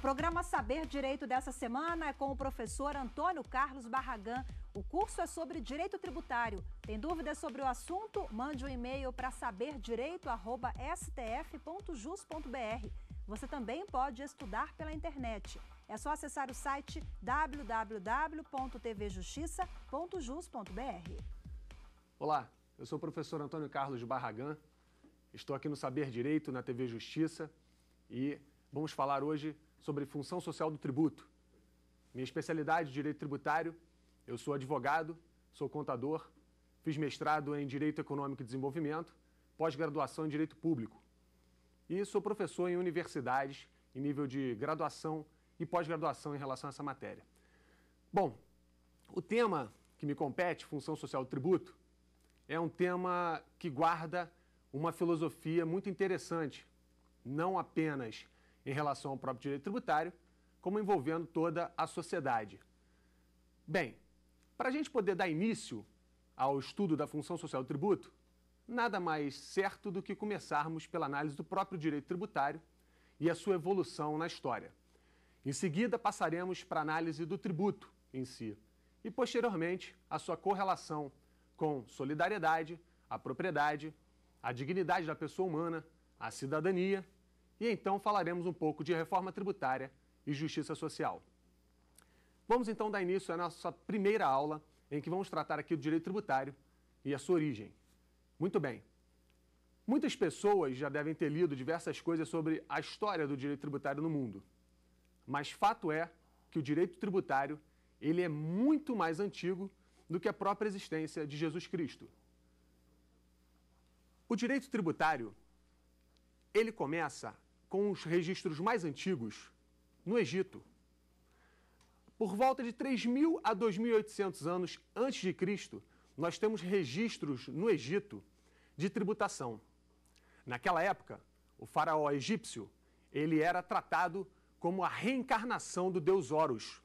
O programa Saber Direito dessa semana é com o professor Antônio Carlos Barragan. O curso é sobre direito tributário. Tem dúvidas sobre o assunto? Mande um e-mail para saberdireito@stf.jus.br. Você também pode estudar pela internet. É só acessar o site www.tvjustiça.jus.br. Olá, eu sou o professor Antônio Carlos Barragan. Estou aqui no Saber Direito na TV Justiça e vamos falar hoje sobre função social do tributo. Minha especialidade é direito tributário, eu sou advogado, sou contador, fiz mestrado em Direito Econômico e Desenvolvimento, pós-graduação em Direito Público. E sou professor em universidades, em nível de graduação e pós-graduação em relação a essa matéria. Bom, o tema que me compete, função social do tributo, é um tema que guarda uma filosofia muito interessante, não apenas em relação ao próprio direito tributário, como envolvendo toda a sociedade. Bem, para a gente poder dar início ao estudo da função social do tributo, nada mais certo do que começarmos pela análise do próprio direito tributário e a sua evolução na história. Em seguida, passaremos para a análise do tributo em si e, posteriormente, a sua correlação com solidariedade, a propriedade, a dignidade da pessoa humana, a cidadania e então falaremos um pouco de reforma tributária e justiça social. Vamos então dar início à nossa primeira aula, em que vamos tratar aqui do direito tributário e a sua origem. Muito bem. Muitas pessoas já devem ter lido diversas coisas sobre a história do direito tributário no mundo. Mas fato é que o direito tributário, ele é muito mais antigo do que a própria existência de Jesus Cristo. O direito tributário, ele começa com os registros mais antigos no Egito. Por volta de 3.000 a 2.800 anos antes de Cristo, nós temos registros no Egito de tributação. Naquela época, o faraó egípcio, ele era tratado como a reencarnação do deus Horus.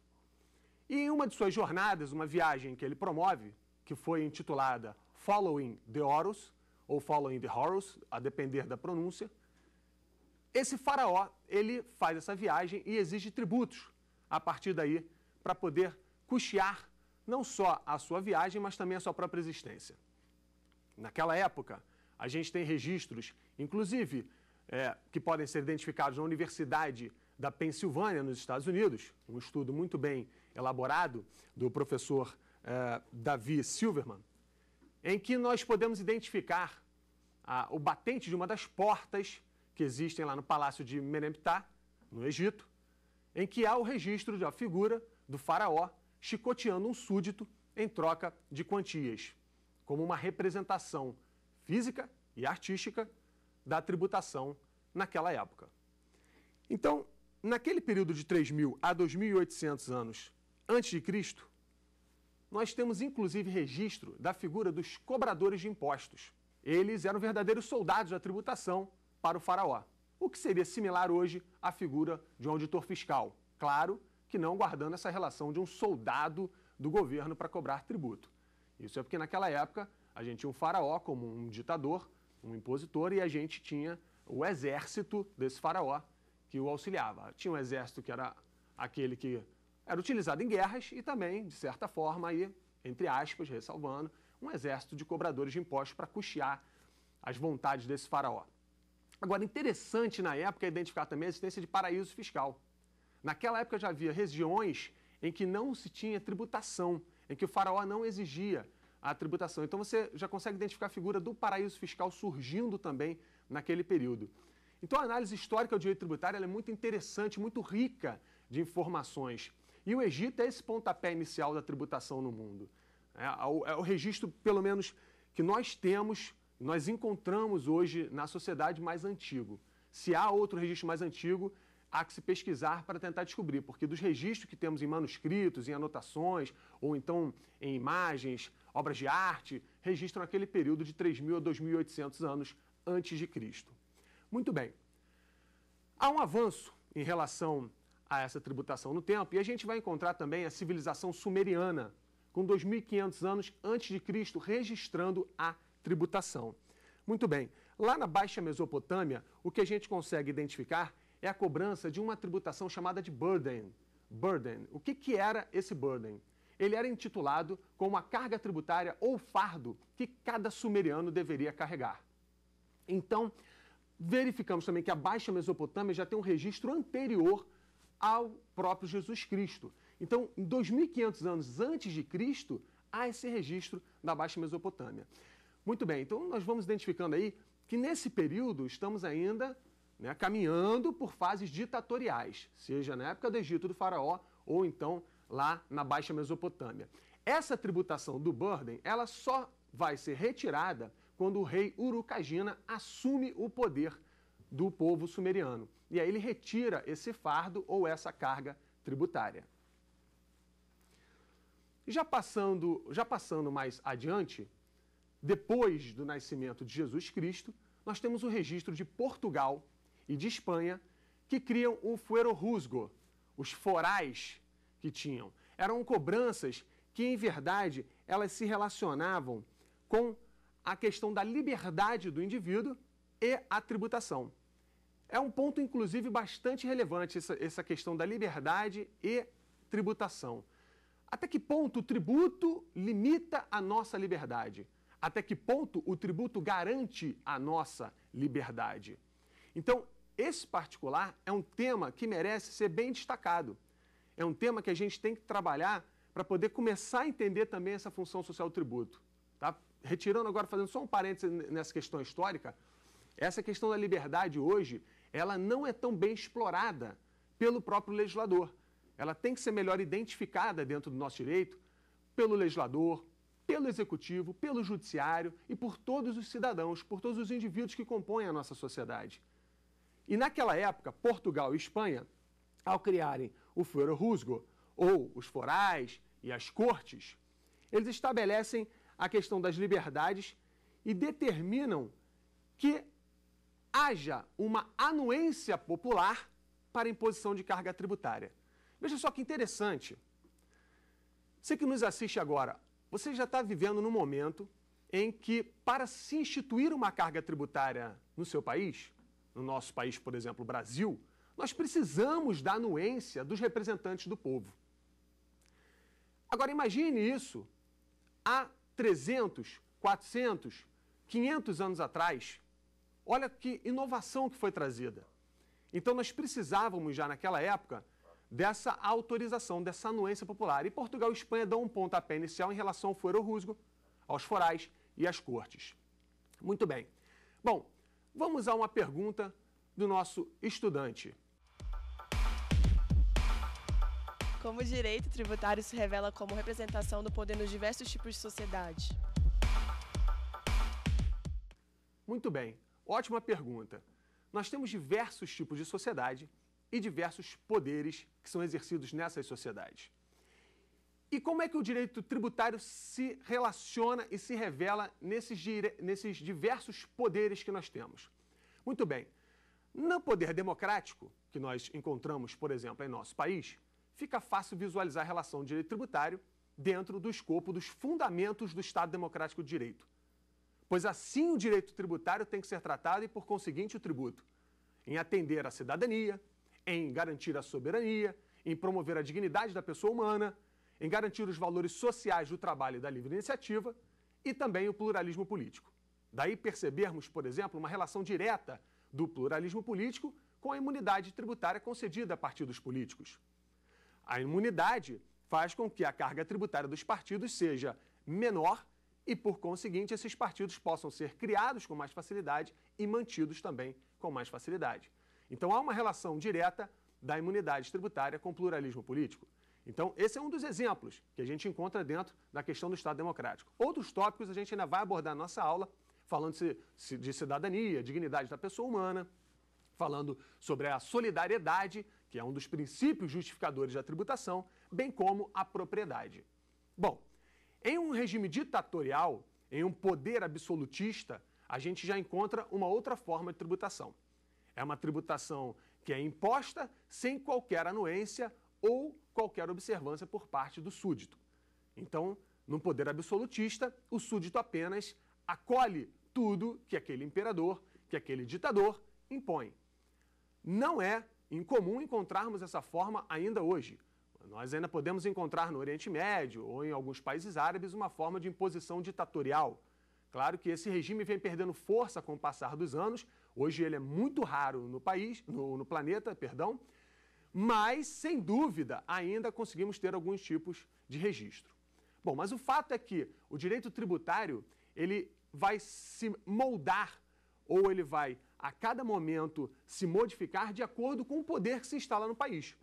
E em uma de suas jornadas, uma viagem que ele promove, que foi intitulada Following the Horus, ou Following the Horus, a depender da pronúncia, esse faraó, ele faz essa viagem e exige tributos a partir daí para poder custear não só a sua viagem, mas também a sua própria existência. Naquela época, a gente tem registros, inclusive, é, que podem ser identificados na Universidade da Pensilvânia, nos Estados Unidos, um estudo muito bem elaborado do professor é, Davi Silverman, em que nós podemos identificar a, o batente de uma das portas que existem lá no Palácio de Menemptah, no Egito, em que há o registro da figura do faraó chicoteando um súdito em troca de quantias, como uma representação física e artística da tributação naquela época. Então, naquele período de 3.000 a 2.800 anos antes de Cristo, nós temos inclusive registro da figura dos cobradores de impostos. Eles eram verdadeiros soldados da tributação para o faraó, o que seria similar hoje à figura de um auditor fiscal. Claro que não guardando essa relação de um soldado do governo para cobrar tributo. Isso é porque naquela época a gente tinha um faraó como um ditador, um impositor, e a gente tinha o exército desse faraó que o auxiliava. Tinha um exército que era aquele que era utilizado em guerras e também, de certa forma, aí, entre aspas, ressalvando, um exército de cobradores de impostos para custear as vontades desse faraó. Agora, interessante na época é identificar também a existência de paraíso fiscal. Naquela época já havia regiões em que não se tinha tributação, em que o faraó não exigia a tributação. Então você já consegue identificar a figura do paraíso fiscal surgindo também naquele período. Então a análise histórica do direito tributário é muito interessante, muito rica de informações. E o Egito é esse pontapé inicial da tributação no mundo. É, é o, é o registro, pelo menos, que nós temos nós encontramos hoje na sociedade mais antigo. Se há outro registro mais antigo, há que se pesquisar para tentar descobrir, porque dos registros que temos em manuscritos, em anotações, ou então em imagens, obras de arte, registram aquele período de 3.000 a 2.800 anos antes de Cristo. Muito bem. Há um avanço em relação a essa tributação no tempo, e a gente vai encontrar também a civilização sumeriana, com 2.500 anos antes de Cristo, registrando a tributação. Muito bem, lá na Baixa Mesopotâmia, o que a gente consegue identificar é a cobrança de uma tributação chamada de burden. Burden. O que, que era esse burden? Ele era intitulado como a carga tributária ou fardo que cada sumeriano deveria carregar. Então, verificamos também que a Baixa Mesopotâmia já tem um registro anterior ao próprio Jesus Cristo. Então, em 2500 anos antes de Cristo, há esse registro da Baixa Mesopotâmia. Muito bem, então nós vamos identificando aí que nesse período estamos ainda né, caminhando por fases ditatoriais, seja na época do Egito do Faraó ou então lá na Baixa Mesopotâmia. Essa tributação do burden, ela só vai ser retirada quando o rei Urukagina assume o poder do povo sumeriano. E aí ele retira esse fardo ou essa carga tributária. Já passando, já passando mais adiante, depois do nascimento de Jesus Cristo, nós temos o registro de Portugal e de Espanha que criam o fuero rusgo, os forais que tinham. Eram cobranças que, em verdade, elas se relacionavam com a questão da liberdade do indivíduo e a tributação. É um ponto, inclusive, bastante relevante essa, essa questão da liberdade e tributação. Até que ponto o tributo limita a nossa liberdade? até que ponto o tributo garante a nossa liberdade. Então, esse particular é um tema que merece ser bem destacado. É um tema que a gente tem que trabalhar para poder começar a entender também essa função social do tributo. Tá? Retirando agora, fazendo só um parêntese nessa questão histórica, essa questão da liberdade hoje, ela não é tão bem explorada pelo próprio legislador. Ela tem que ser melhor identificada dentro do nosso direito pelo legislador, pelo executivo, pelo judiciário e por todos os cidadãos, por todos os indivíduos que compõem a nossa sociedade. E naquela época, Portugal e Espanha, ao criarem o Fuero Rusgo, ou os forais e as cortes, eles estabelecem a questão das liberdades e determinam que haja uma anuência popular para imposição de carga tributária. Veja só que interessante. Você que nos assiste agora, você já está vivendo num momento em que, para se instituir uma carga tributária no seu país, no nosso país, por exemplo, Brasil, nós precisamos da anuência dos representantes do povo. Agora, imagine isso há 300, 400, 500 anos atrás. Olha que inovação que foi trazida. Então, nós precisávamos já naquela época dessa autorização, dessa anuência popular. E Portugal e Espanha dão um pontapé inicial em relação ao fuero rusgo, aos forais e às cortes. Muito bem. Bom, vamos a uma pergunta do nosso estudante. Como o direito tributário se revela como representação do poder nos diversos tipos de sociedade? Muito bem, ótima pergunta. Nós temos diversos tipos de sociedade e diversos poderes que são exercidos nessas sociedades. E como é que o direito tributário se relaciona e se revela nesses, nesses diversos poderes que nós temos? Muito bem, no poder democrático, que nós encontramos, por exemplo, em nosso país, fica fácil visualizar a relação do direito tributário dentro do escopo dos fundamentos do Estado Democrático de Direito. Pois assim o direito tributário tem que ser tratado e, por conseguinte, o tributo, em atender à cidadania, em garantir a soberania, em promover a dignidade da pessoa humana, em garantir os valores sociais do trabalho e da livre iniciativa e também o pluralismo político. Daí percebermos, por exemplo, uma relação direta do pluralismo político com a imunidade tributária concedida a partidos políticos. A imunidade faz com que a carga tributária dos partidos seja menor e, por conseguinte, esses partidos possam ser criados com mais facilidade e mantidos também com mais facilidade. Então há uma relação direta da imunidade tributária com o pluralismo político. Então, esse é um dos exemplos que a gente encontra dentro da questão do Estado Democrático. Outros tópicos a gente ainda vai abordar na nossa aula, falando de cidadania, dignidade da pessoa humana, falando sobre a solidariedade, que é um dos princípios justificadores da tributação, bem como a propriedade. Bom, em um regime ditatorial, em um poder absolutista, a gente já encontra uma outra forma de tributação. É uma tributação que é imposta sem qualquer anuência ou qualquer observância por parte do súdito. Então, num poder absolutista, o súdito apenas acolhe tudo que aquele imperador, que aquele ditador impõe. Não é incomum encontrarmos essa forma ainda hoje. Nós ainda podemos encontrar no Oriente Médio ou em alguns países árabes uma forma de imposição ditatorial. Claro que esse regime vem perdendo força com o passar dos anos, Hoje ele é muito raro no país, no, no planeta, perdão, mas sem dúvida ainda conseguimos ter alguns tipos de registro. Bom, mas o fato é que o direito tributário ele vai se moldar ou ele vai a cada momento se modificar de acordo com o poder que se instala no país.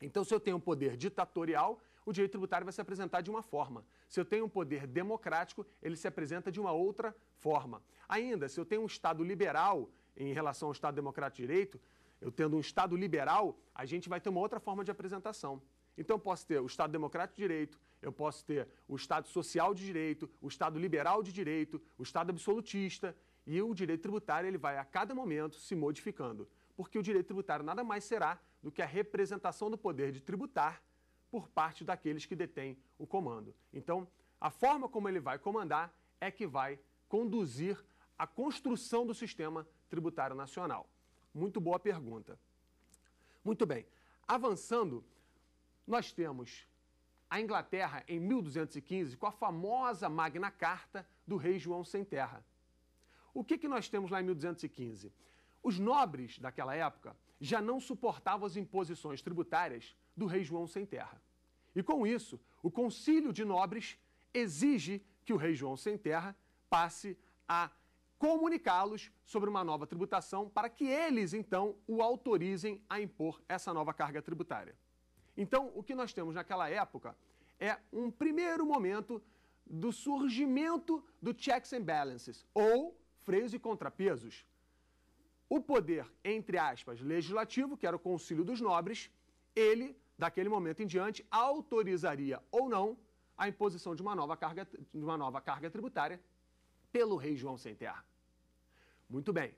Então, se eu tenho um poder ditatorial, o direito tributário vai se apresentar de uma forma. Se eu tenho um poder democrático, ele se apresenta de uma outra forma. Ainda, se eu tenho um Estado liberal, em relação ao Estado Democrático de Direito, eu tendo um Estado liberal, a gente vai ter uma outra forma de apresentação. Então, eu posso ter o Estado Democrático de Direito, eu posso ter o Estado Social de Direito, o Estado Liberal de Direito, o Estado Absolutista, e o direito tributário ele vai a cada momento se modificando, porque o direito tributário nada mais será do que a representação do poder de tributar por parte daqueles que detêm o comando. Então, a forma como ele vai comandar é que vai conduzir a construção do sistema Tributário Nacional? Muito boa pergunta. Muito bem. Avançando, nós temos a Inglaterra em 1215 com a famosa Magna Carta do rei João Sem Terra. O que, que nós temos lá em 1215? Os nobres daquela época já não suportavam as imposições tributárias do rei João Sem Terra. E com isso, o Concílio de Nobres exige que o rei João Sem Terra passe a comunicá-los sobre uma nova tributação para que eles, então, o autorizem a impor essa nova carga tributária. Então, o que nós temos naquela época é um primeiro momento do surgimento do checks and balances, ou freios e contrapesos. O poder, entre aspas, legislativo, que era o Conselho dos Nobres, ele, daquele momento em diante, autorizaria ou não a imposição de uma nova carga, de uma nova carga tributária pelo rei João sem terra. Muito bem.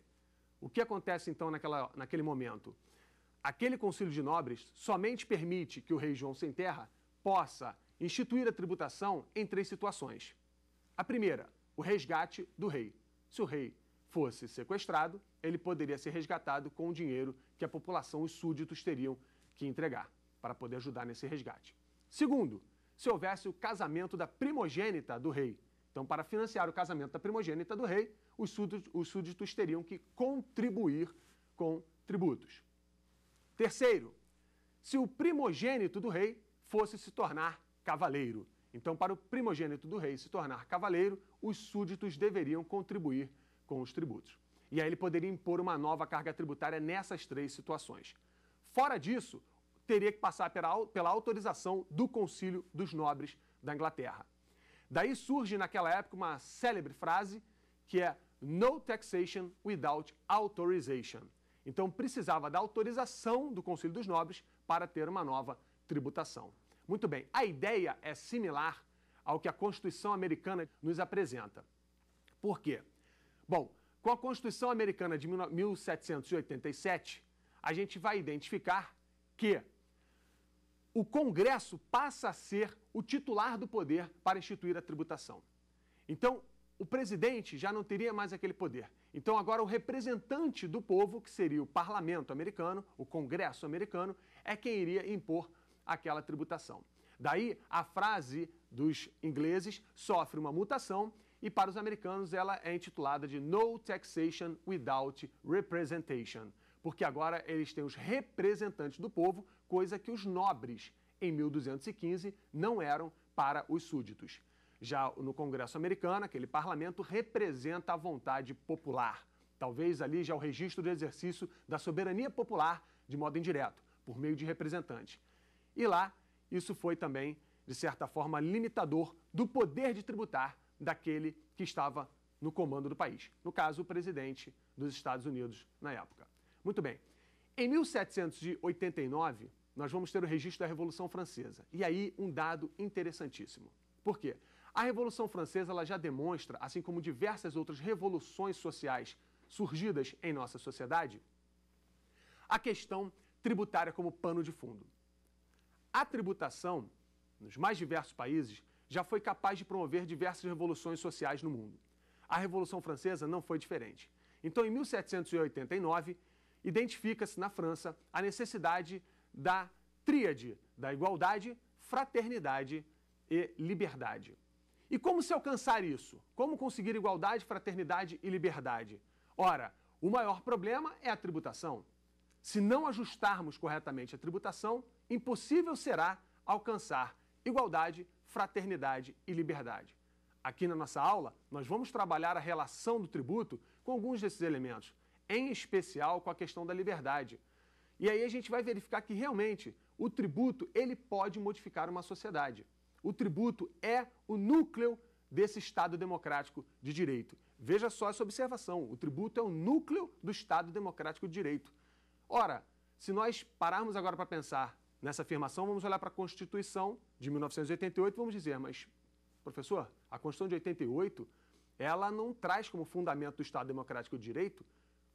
O que acontece então naquela, naquele momento? Aquele concílio de nobres somente permite que o rei João sem terra possa instituir a tributação em três situações. A primeira, o resgate do rei. Se o rei fosse sequestrado, ele poderia ser resgatado com o dinheiro que a população, os súditos, teriam que entregar para poder ajudar nesse resgate. Segundo, se houvesse o casamento da primogênita do rei então, para financiar o casamento da primogênita do rei, os súditos, teriam que contribuir com tributos. Terceiro, se o primogênito do rei fosse se tornar cavaleiro. Então, para o primogênito do rei se tornar cavaleiro, os súditos deveriam contribuir com os tributos. E aí ele poderia impor uma nova carga tributária nessas três situações. Fora disso, teria que passar pela, pela autorização do Concílio dos Nobres da Inglaterra. Daí surge naquela época uma célebre frase que é no taxation without authorization. Então precisava da autorização do Conselho dos Nobres para ter uma nova tributação. Muito bem, a ideia é similar ao que a Constituição americana nos apresenta. Por quê? Bom, com a Constituição americana de 1787, a gente vai identificar que o Congresso passa a ser o titular do poder para instituir a tributação. Então, o presidente já não teria mais aquele poder. Então, agora, o representante do povo, que seria o parlamento americano, o Congresso americano, é quem iria impor aquela tributação. Daí, a frase dos ingleses sofre uma mutação e, para os americanos, ela é intitulada de No Taxation Without Representation, porque agora eles têm os representantes do povo coisa que os nobres, em 1215, não eram para os súditos. Já no Congresso americano, aquele parlamento representa a vontade popular. Talvez ali já o registro do exercício da soberania popular de modo indireto, por meio de representantes. E lá, isso foi também, de certa forma, limitador do poder de tributar daquele que estava no comando do país. No caso, o presidente dos Estados Unidos na época. Muito bem. Em 1789, nós vamos ter o registro da Revolução Francesa. E aí, um dado interessantíssimo. Por quê? A Revolução Francesa ela já demonstra, assim como diversas outras revoluções sociais surgidas em nossa sociedade, a questão tributária como pano de fundo. A tributação, nos mais diversos países, já foi capaz de promover diversas revoluções sociais no mundo. A Revolução Francesa não foi diferente. Então, em 1789, identifica-se na França a necessidade da tríade da igualdade, fraternidade e liberdade. E como se alcançar isso? Como conseguir igualdade, fraternidade e liberdade? Ora, o maior problema é a tributação. Se não ajustarmos corretamente a tributação, impossível será alcançar igualdade, fraternidade e liberdade. Aqui na nossa aula, nós vamos trabalhar a relação do tributo com alguns desses elementos, em especial com a questão da liberdade. E aí a gente vai verificar que realmente o tributo ele pode modificar uma sociedade. O tributo é o núcleo desse Estado democrático de direito. Veja só essa observação: o tributo é o núcleo do Estado democrático de direito. Ora, se nós pararmos agora para pensar nessa afirmação, vamos olhar para a Constituição de 1988 e vamos dizer, mas, professor, a Constituição de 88 ela não traz como fundamento do Estado democrático de direito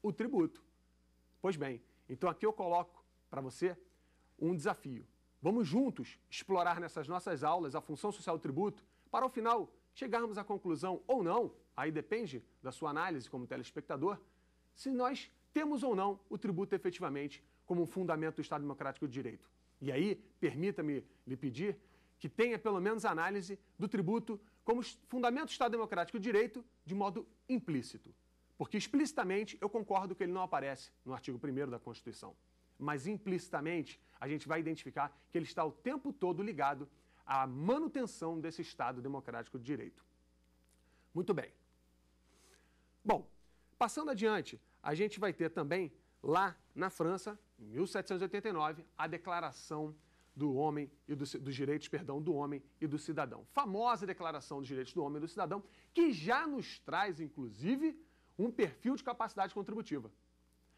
o tributo. Pois bem, então aqui eu coloco para você um desafio. Vamos juntos explorar nessas nossas aulas a função social do tributo para, ao final, chegarmos à conclusão ou não, aí depende da sua análise como telespectador, se nós temos ou não o tributo efetivamente como um fundamento do Estado Democrático de Direito. E aí, permita-me lhe pedir que tenha pelo menos a análise do tributo como fundamento do Estado Democrático de Direito de modo implícito. Porque explicitamente eu concordo que ele não aparece no artigo 1 da Constituição. Mas implicitamente a gente vai identificar que ele está o tempo todo ligado à manutenção desse Estado democrático de direito. Muito bem. Bom, passando adiante, a gente vai ter também lá na França, em 1789, a Declaração do homem e do, dos direitos, perdão, do homem e do cidadão. Famosa declaração dos direitos do homem e do cidadão, que já nos traz, inclusive, um perfil de capacidade contributiva.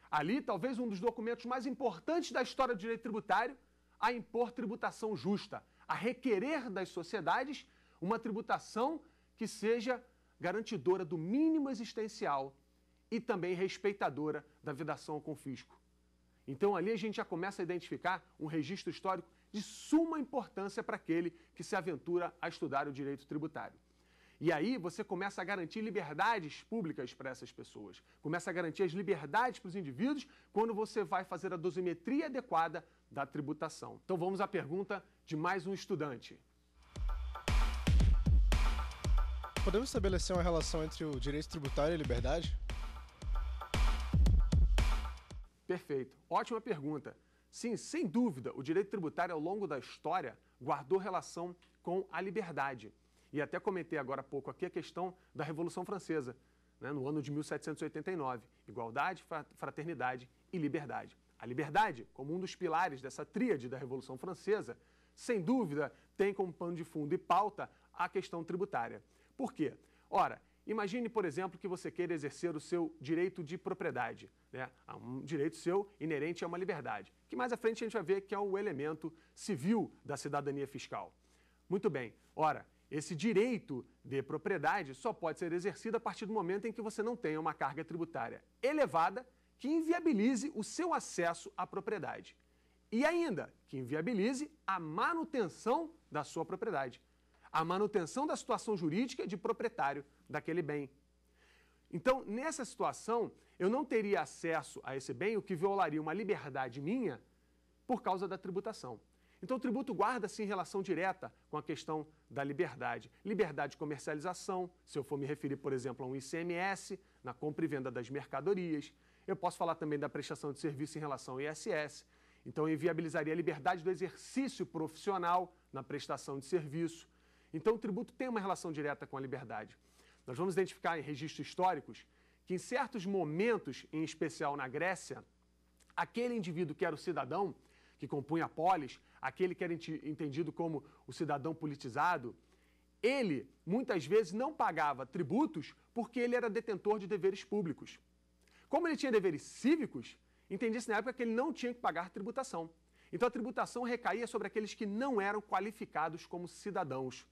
Ali, talvez um dos documentos mais importantes da história do direito tributário, a impor tributação justa, a requerer das sociedades uma tributação que seja garantidora do mínimo existencial e também respeitadora da vedação ao confisco. Então ali a gente já começa a identificar um registro histórico de suma importância para aquele que se aventura a estudar o direito tributário. E aí você começa a garantir liberdades públicas para essas pessoas. Começa a garantir as liberdades para os indivíduos quando você vai fazer a dosimetria adequada da tributação. Então vamos à pergunta de mais um estudante. Podemos estabelecer uma relação entre o direito tributário e a liberdade? Perfeito. Ótima pergunta. Sim, sem dúvida, o direito tributário ao longo da história guardou relação com a liberdade. E até comentei agora há pouco aqui a questão da Revolução Francesa, né, no ano de 1789. Igualdade, fraternidade e liberdade. A liberdade, como um dos pilares dessa tríade da Revolução Francesa, sem dúvida tem como pano de fundo e pauta a questão tributária. Por quê? Ora, imagine, por exemplo, que você queira exercer o seu direito de propriedade, né? um direito seu inerente a uma liberdade, que mais à frente a gente vai ver que é o elemento civil da cidadania fiscal. Muito bem, ora, esse direito de propriedade só pode ser exercido a partir do momento em que você não tenha uma carga tributária elevada que inviabilize o seu acesso à propriedade. E ainda que inviabilize a manutenção da sua propriedade, a manutenção da situação jurídica de proprietário daquele bem. Então, nessa situação, eu não teria acesso a esse bem, o que violaria uma liberdade minha por causa da tributação. Então, o tributo guarda-se em relação direta com a questão da liberdade. Liberdade de comercialização, se eu for me referir, por exemplo, a um ICMS, na compra e venda das mercadorias. Eu posso falar também da prestação de serviço em relação ao ISS. Então, eu inviabilizaria a liberdade do exercício profissional na prestação de serviço. Então, o tributo tem uma relação direta com a liberdade. Nós vamos identificar em registros históricos que, em certos momentos, em especial na Grécia, aquele indivíduo que era o cidadão, que compunha a polis, aquele que era entendido como o cidadão politizado, ele muitas vezes não pagava tributos porque ele era detentor de deveres públicos. Como ele tinha deveres cívicos, entendia-se na época que ele não tinha que pagar tributação. Então a tributação recaía sobre aqueles que não eram qualificados como cidadãos.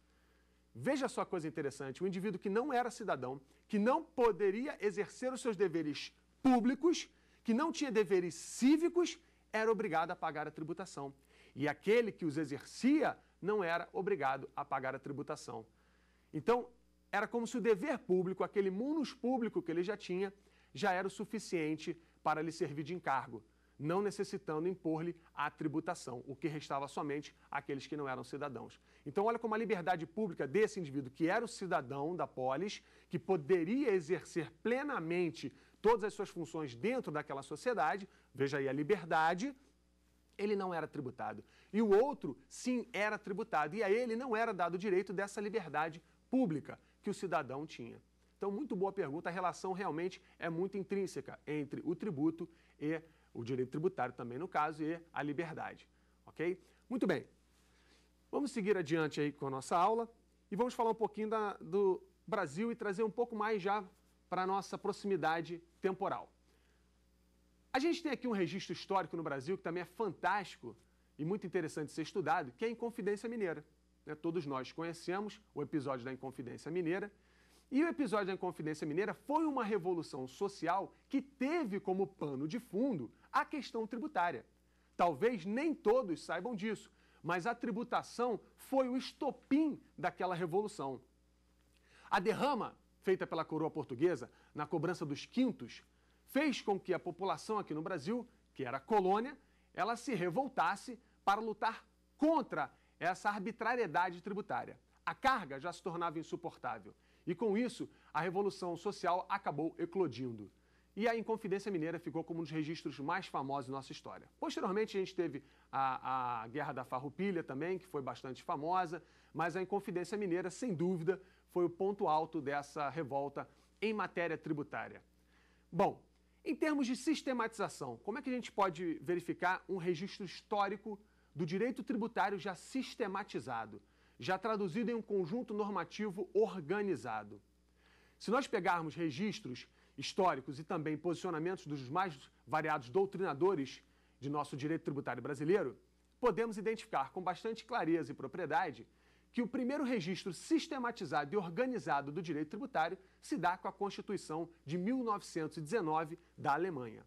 Veja só a coisa interessante: um indivíduo que não era cidadão, que não poderia exercer os seus deveres públicos, que não tinha deveres cívicos, era obrigado a pagar a tributação e aquele que os exercia não era obrigado a pagar a tributação. Então, era como se o dever público, aquele munus público que ele já tinha, já era o suficiente para lhe servir de encargo, não necessitando impor-lhe a tributação, o que restava somente àqueles que não eram cidadãos. Então, olha como a liberdade pública desse indivíduo, que era o cidadão da polis, que poderia exercer plenamente todas as suas funções dentro daquela sociedade, veja aí a liberdade, ele não era tributado. E o outro, sim, era tributado. E a ele não era dado o direito dessa liberdade pública que o cidadão tinha. Então, muito boa pergunta. A relação realmente é muito intrínseca entre o tributo e o direito tributário, também no caso, e a liberdade. Ok? Muito bem. Vamos seguir adiante aí com a nossa aula e vamos falar um pouquinho da, do Brasil e trazer um pouco mais já para a nossa proximidade temporal. A gente tem aqui um registro histórico no Brasil que também é fantástico e muito interessante ser estudado, que é a Inconfidência Mineira. Né? Todos nós conhecemos o episódio da Inconfidência Mineira. E o episódio da Inconfidência Mineira foi uma revolução social que teve como pano de fundo a questão tributária. Talvez nem todos saibam disso, mas a tributação foi o estopim daquela revolução. A derrama feita pela coroa portuguesa na cobrança dos quintos fez com que a população aqui no Brasil, que era colônia, ela se revoltasse para lutar contra essa arbitrariedade tributária. A carga já se tornava insuportável e, com isso, a Revolução Social acabou eclodindo. E a Inconfidência Mineira ficou como um dos registros mais famosos da nossa história. Posteriormente, a gente teve a, a Guerra da Farroupilha também, que foi bastante famosa, mas a Inconfidência Mineira, sem dúvida, foi o ponto alto dessa revolta em matéria tributária. Bom, em termos de sistematização, como é que a gente pode verificar um registro histórico do direito tributário já sistematizado, já traduzido em um conjunto normativo organizado? Se nós pegarmos registros históricos e também posicionamentos dos mais variados doutrinadores de nosso direito tributário brasileiro, podemos identificar com bastante clareza e propriedade que o primeiro registro sistematizado e organizado do direito tributário se dá com a Constituição de 1919 da Alemanha.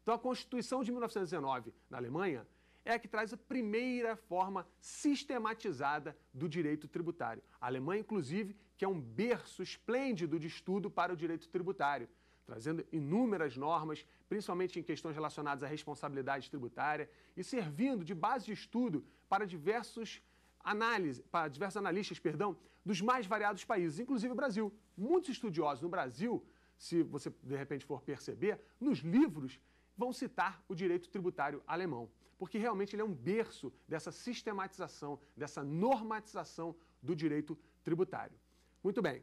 Então, a Constituição de 1919 na Alemanha é a que traz a primeira forma sistematizada do direito tributário. A Alemanha, inclusive, que é um berço esplêndido de estudo para o direito tributário, trazendo inúmeras normas, principalmente em questões relacionadas à responsabilidade tributária, e servindo de base de estudo para diversos análise, para diversos analistas, perdão, dos mais variados países, inclusive o Brasil. Muitos estudiosos no Brasil, se você de repente for perceber, nos livros vão citar o direito tributário alemão, porque realmente ele é um berço dessa sistematização, dessa normatização do direito tributário. Muito bem.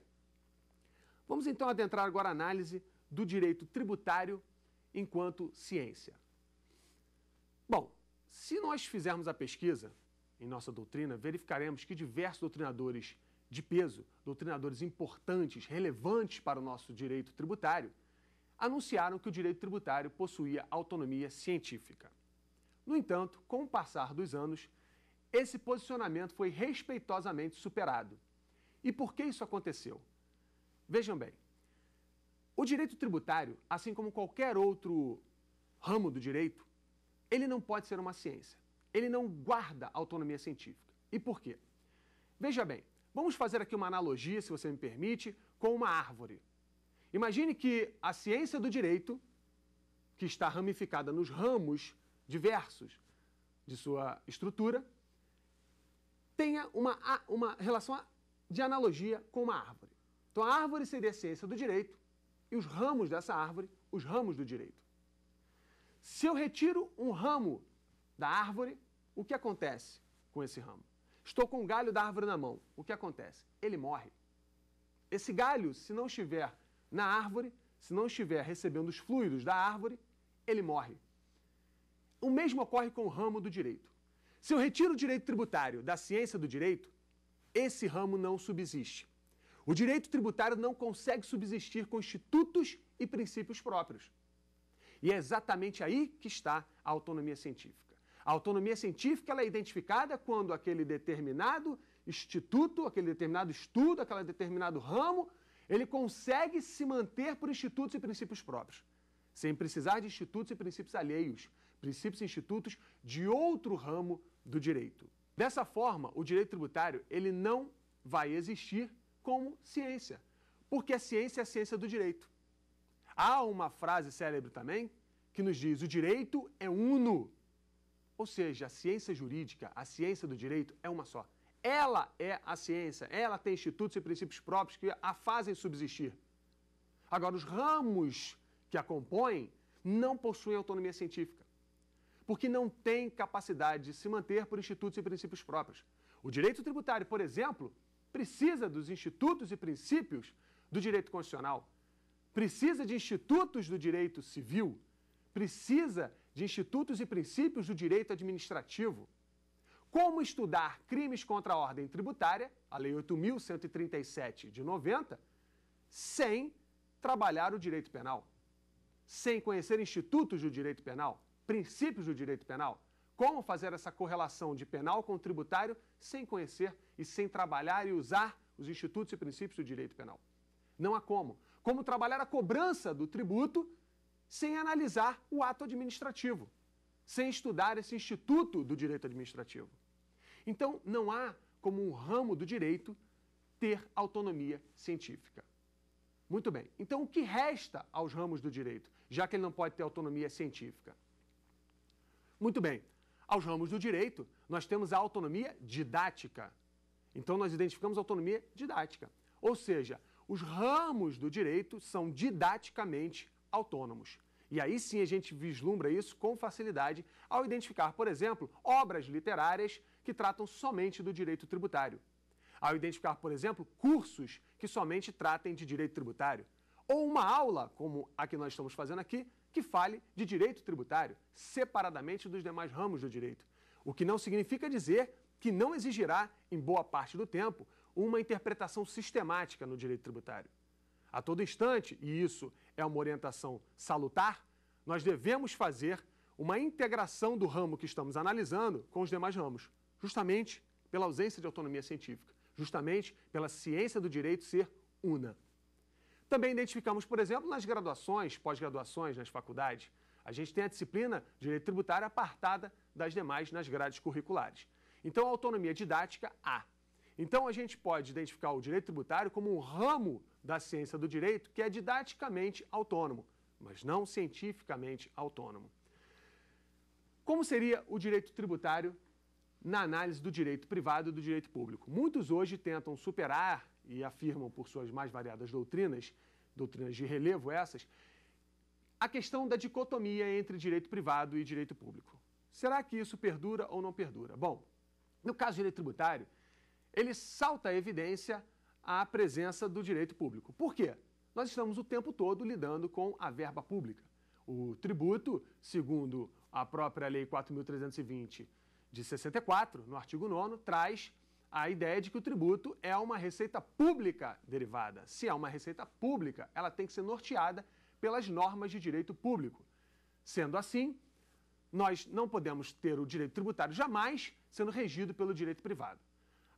Vamos então adentrar agora a análise do direito tributário enquanto ciência. Bom, se nós fizermos a pesquisa, em nossa doutrina, verificaremos que diversos doutrinadores de peso, doutrinadores importantes, relevantes para o nosso direito tributário, anunciaram que o direito tributário possuía autonomia científica. No entanto, com o passar dos anos, esse posicionamento foi respeitosamente superado. E por que isso aconteceu? Vejam bem, o direito tributário, assim como qualquer outro ramo do direito, ele não pode ser uma ciência ele não guarda autonomia científica. E por quê? Veja bem, vamos fazer aqui uma analogia, se você me permite, com uma árvore. Imagine que a ciência do direito, que está ramificada nos ramos diversos de sua estrutura, tenha uma, uma relação de analogia com uma árvore. Então, a árvore seria a ciência do direito e os ramos dessa árvore, os ramos do direito. Se eu retiro um ramo da árvore, o que acontece com esse ramo? Estou com um galho da árvore na mão. O que acontece? Ele morre. Esse galho, se não estiver na árvore, se não estiver recebendo os fluidos da árvore, ele morre. O mesmo ocorre com o ramo do direito. Se eu retiro o direito tributário da ciência do direito, esse ramo não subsiste. O direito tributário não consegue subsistir com institutos e princípios próprios. E é exatamente aí que está a autonomia científica. A autonomia científica ela é identificada quando aquele determinado instituto, aquele determinado estudo, aquele determinado ramo, ele consegue se manter por institutos e princípios próprios, sem precisar de institutos e princípios alheios, princípios e institutos de outro ramo do direito. Dessa forma, o direito tributário ele não vai existir como ciência, porque a ciência é a ciência do direito. Há uma frase célebre também que nos diz: o direito é uno, ou seja, a ciência jurídica, a ciência do direito é uma só. Ela é a ciência, ela tem institutos e princípios próprios que a fazem subsistir. Agora, os ramos que a compõem não possuem autonomia científica, porque não têm capacidade de se manter por institutos e princípios próprios. O direito tributário, por exemplo, precisa dos institutos e princípios do direito constitucional, precisa de institutos do direito civil, precisa de institutos e princípios do direito administrativo. Como estudar crimes contra a ordem tributária, a Lei 8.137 de 90, sem trabalhar o direito penal, sem conhecer institutos do direito penal, princípios do direito penal. Como fazer essa correlação de penal com tributário sem conhecer e sem trabalhar e usar os institutos e princípios do direito penal? Não há como. Como trabalhar a cobrança do tributo sem analisar o ato administrativo, sem estudar esse instituto do direito administrativo. Então, não há como um ramo do direito ter autonomia científica. Muito bem. Então, o que resta aos ramos do direito, já que ele não pode ter autonomia científica? Muito bem. Aos ramos do direito, nós temos a autonomia didática. Então, nós identificamos autonomia didática. Ou seja, os ramos do direito são didaticamente autônomos. E aí sim a gente vislumbra isso com facilidade ao identificar, por exemplo, obras literárias que tratam somente do direito tributário. Ao identificar, por exemplo, cursos que somente tratem de direito tributário. Ou uma aula, como a que nós estamos fazendo aqui, que fale de direito tributário, separadamente dos demais ramos do direito. O que não significa dizer que não exigirá, em boa parte do tempo, uma interpretação sistemática no direito tributário. A todo instante, e isso é uma orientação salutar, nós devemos fazer uma integração do ramo que estamos analisando com os demais ramos, justamente pela ausência de autonomia científica, justamente pela ciência do direito ser una. Também identificamos, por exemplo, nas graduações, pós-graduações, nas faculdades, a gente tem a disciplina Direito Tributário apartada das demais nas grades curriculares. Então, autonomia didática há. Então, a gente pode identificar o direito tributário como um ramo da ciência do direito que é didaticamente autônomo, mas não cientificamente autônomo. Como seria o direito tributário na análise do direito privado e do direito público? Muitos hoje tentam superar e afirmam por suas mais variadas doutrinas, doutrinas de relevo essas, a questão da dicotomia entre direito privado e direito público. Será que isso perdura ou não perdura? Bom, no caso do direito tributário, ele salta à evidência a presença do direito público. Por quê? Nós estamos o tempo todo lidando com a verba pública. O tributo, segundo a própria Lei 4.320 de 64, no artigo 9, traz a ideia de que o tributo é uma receita pública derivada. Se é uma receita pública, ela tem que ser norteada pelas normas de direito público. Sendo assim, nós não podemos ter o direito tributário jamais sendo regido pelo direito privado.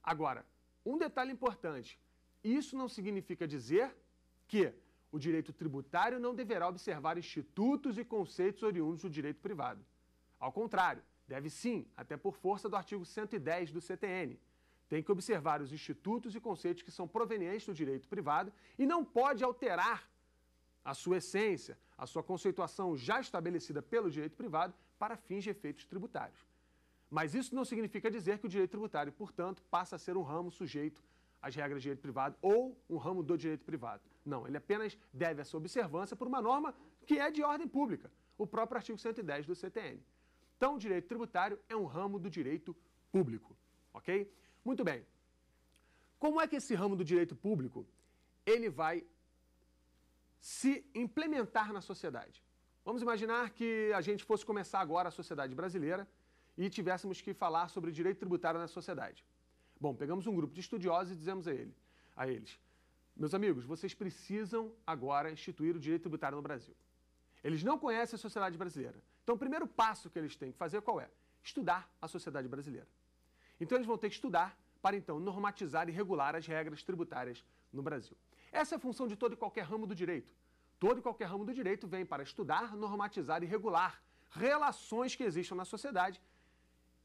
Agora, um detalhe importante: isso não significa dizer que o direito tributário não deverá observar institutos e conceitos oriundos do direito privado. Ao contrário, deve sim, até por força do artigo 110 do CTN. Tem que observar os institutos e conceitos que são provenientes do direito privado e não pode alterar a sua essência, a sua conceituação já estabelecida pelo direito privado para fins de efeitos tributários. Mas isso não significa dizer que o direito tributário, portanto, passa a ser um ramo sujeito as regras de direito privado ou um ramo do direito privado. Não, ele apenas deve a sua observância por uma norma que é de ordem pública, o próprio artigo 110 do CTN. Então, o direito tributário é um ramo do direito público, ok? Muito bem. Como é que esse ramo do direito público ele vai se implementar na sociedade? Vamos imaginar que a gente fosse começar agora a sociedade brasileira e tivéssemos que falar sobre direito tributário na sociedade. Bom, pegamos um grupo de estudiosos e dizemos a, ele, a eles: meus amigos, vocês precisam agora instituir o direito tributário no Brasil. Eles não conhecem a sociedade brasileira. Então, o primeiro passo que eles têm que fazer qual é? Estudar a sociedade brasileira. Então, eles vão ter que estudar para então normatizar e regular as regras tributárias no Brasil. Essa é a função de todo e qualquer ramo do direito. Todo e qualquer ramo do direito vem para estudar, normatizar e regular relações que existam na sociedade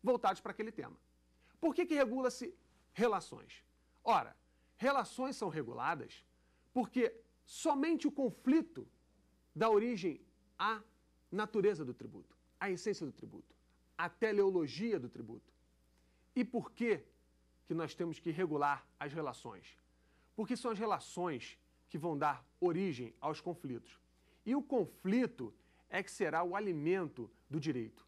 voltados para aquele tema. Por que, que regula-se relações. Ora, relações são reguladas porque somente o conflito dá origem à natureza do tributo, à essência do tributo, à teleologia do tributo. E por que, que nós temos que regular as relações? Porque são as relações que vão dar origem aos conflitos. E o conflito é que será o alimento do direito.